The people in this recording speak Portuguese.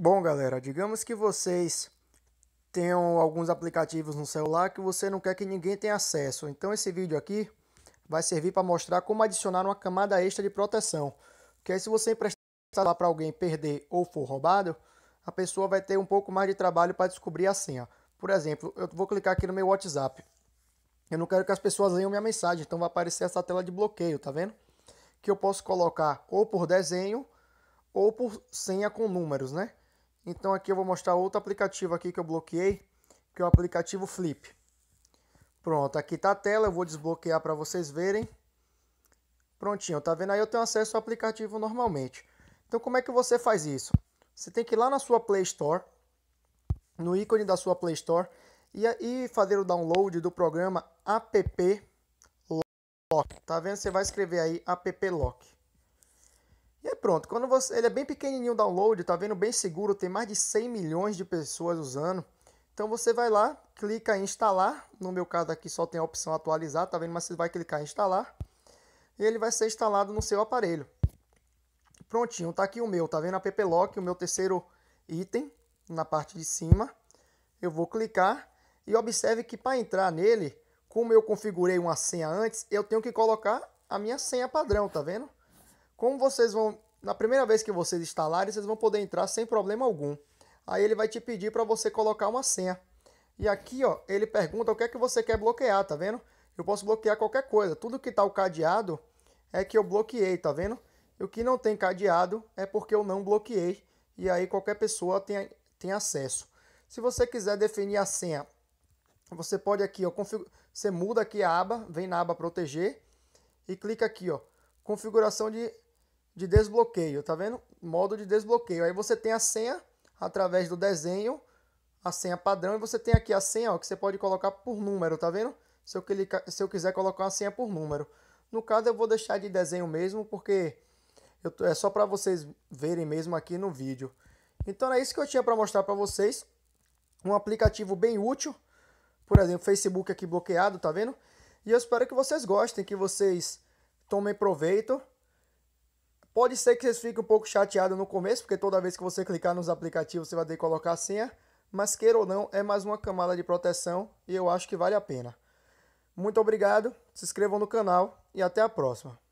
Bom, galera, digamos que vocês tenham alguns aplicativos no celular que você não quer que ninguém tenha acesso. Então esse vídeo aqui vai servir para mostrar como adicionar uma camada extra de proteção. Que aí se você emprestar para alguém perder ou for roubado, a pessoa vai ter um pouco mais de trabalho para descobrir a senha. Por exemplo, eu vou clicar aqui no meu WhatsApp. Eu não quero que as pessoas leiam minha mensagem, então vai aparecer essa tela de bloqueio, tá vendo? Que eu posso colocar ou por desenho ou por senha com números, né? Então aqui eu vou mostrar outro aplicativo aqui que eu bloqueei, que é o aplicativo Flip. Pronto, aqui tá a tela, eu vou desbloquear para vocês verem. Prontinho, tá vendo aí? Eu tenho acesso ao aplicativo normalmente. Então como é que você faz isso? Você tem que ir lá na sua Play Store, no ícone da sua Play Store, e, aí fazer o download do programa app Lock. Tá vendo? Você vai escrever aí app Lock. E é pronto, quando você, ele é bem pequenininho o download, tá vendo bem seguro, tem mais de 100 milhões de pessoas usando. Então você vai lá, clica em instalar, no meu caso aqui só tem a opção atualizar, tá vendo? Mas você vai clicar em instalar e ele vai ser instalado no seu aparelho. Prontinho, tá aqui o meu, tá vendo a pplock, o meu terceiro item na parte de cima. Eu vou clicar e observe que para entrar nele, como eu configurei uma senha antes, eu tenho que colocar a minha senha padrão, tá vendo? Como vocês vão, na primeira vez que vocês instalarem, vocês vão poder entrar sem problema algum. Aí ele vai te pedir para você colocar uma senha. E aqui, ó, ele pergunta o que é que você quer bloquear, tá vendo? Eu posso bloquear qualquer coisa. Tudo que tá o cadeado é que eu bloqueei, tá vendo? E o que não tem cadeado é porque eu não bloqueei. E aí qualquer pessoa tem, tem acesso. Se você quiser definir a senha, você pode aqui, ó, config... você muda aqui a aba, vem na aba proteger e clica aqui, ó, configuração de de desbloqueio, tá vendo? Modo de desbloqueio. Aí você tem a senha através do desenho, a senha padrão, e você tem aqui a senha ó, que você pode colocar por número, tá vendo? Se eu, clicar, se eu quiser colocar a senha por número. No caso eu vou deixar de desenho mesmo, porque eu, é só para vocês verem mesmo aqui no vídeo. Então é isso que eu tinha para mostrar para vocês. Um aplicativo bem útil. Por exemplo, Facebook aqui bloqueado, tá vendo? E eu espero que vocês gostem, que vocês tomem proveito Pode ser que vocês fiquem um pouco chateados no começo, porque toda vez que você clicar nos aplicativos você vai ter que colocar a senha, mas queira ou não, é mais uma camada de proteção e eu acho que vale a pena. Muito obrigado, se inscrevam no canal e até a próxima.